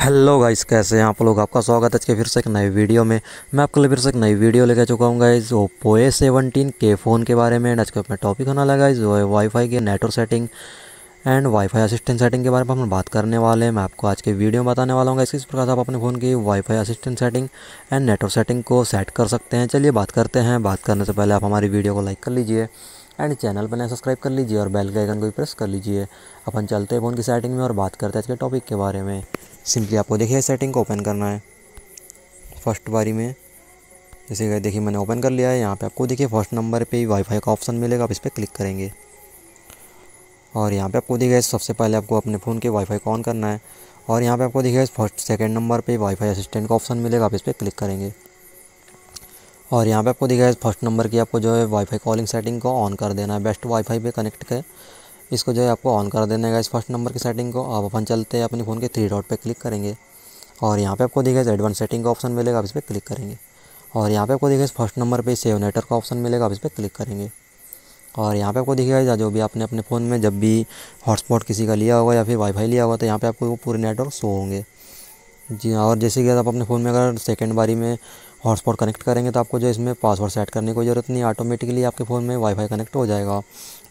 hello guys कैसे हैं आप लोग आपका स्वागत है आज के फिर से एक नई वीडियो में मैं आपके लिए फिर से एक नई वीडियो लेकर चुका हूँ गाइस ओप्पो ए सेवनटीन के फ़ोन के बारे में आज का अपना टॉपिक होना लगा इस है वाईफाई के network setting and WiFi assistant setting के बारे में हम बात करने वाले हैं मैं आपको आज के वीडियो में बताने वाला हूँ इस प्रकार से आप अपने फ़ोन की WiFi assistant setting and network setting को सेट कर सकते हैं चलिए बात करते हैं बात करने से पहले आप हमारी वीडियो को लाइक कर लीजिए एंड चैनल पर नया सब्सक्राइब कर लीजिए और बेल के आइकन को भी प्रेस कर लीजिए अपन चलते हैं फ़ोन की सेटिंग में और बात करते हैं आज के टॉपिक के बारे में सिंपली आपको देखिए सेटिंग को ओपन करना है फर्स्ट बारी में जैसे कि देखिए मैंने ओपन कर लिया है यहाँ पे आपको देखिए फर्स्ट नंबर पे वाईफाई का ऑप्शन मिलेगा आप इस पर क्लिक करेंगे और यहाँ पे आपको देखिए सबसे पहले आपको अपने फ़ोन के वाईफाई को ऑन करना है और यहाँ पे आपको देखिए फर्स्ट सेकंड नंबर पे वाईफाई असिस्टेंट का ऑप्शन मिलेगा आप इस पर क्लिक करेंगे और यहाँ पर आपको दिखाया फर्स्ट नंबर की आपको जो है वाईफाई कॉलिंग सेटिंग को ऑन कर देना है बेस्ट वाईफाई पे कनेक्ट कर इसको जो है आपको ऑन कर देना है इस फर्स्ट नंबर की सेटिंग को अब अपन चलते हैं अपने फ़ोन के थ्री डॉट पर क्लिक करेंगे और यहाँ पे आपको दिखेगा एडवांस सेटिंग का ऑप्शन मिलेगा आप इस पर क्लिक करेंगे और यहाँ पे आपको दिखेगा इस फर्स्ट नंबर पे सेव नेटवर्क का ऑप्शन मिलेगा आप इस पर क्लिक करेंगे और यहाँ पे आपको देखिएगा जो भी आपने अपने फ़ोन में जब भी हॉटस्पॉट किसी का लिया होगा या फिर वाईफाई लिया होगा तो यहाँ पर आपको वो पूरे नेटवर्क शो होंगे जी हाँ और जैसे कि आप अपने फ़ोन में अगर सेकेंड बारी में हॉटस्पॉट कनेक्ट करेंगे तो आपको जो इसमें पासवर्ड सेट करने की ज़रूरत नहीं ऑटोमेटिकली आपके फ़ोन में वाईफाई कनेक्ट हो जाएगा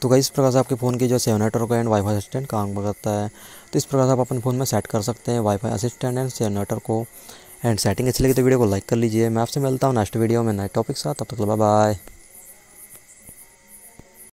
तो कई इस प्रकार से आपके फ़ोन की जो saved network and WiFi assistant काम करता है तो इस प्रकार से आप अपने फ़ोन में सेट कर सकते हैं WiFi assistant and saved network को एंड सेटिंग अच्छी लगी तो वीडियो को लाइक कर लीजिए मैं आपसे मिलता हूँ नेक्स्ट वीडियो में नए टॉपिक साथ तब तक बाय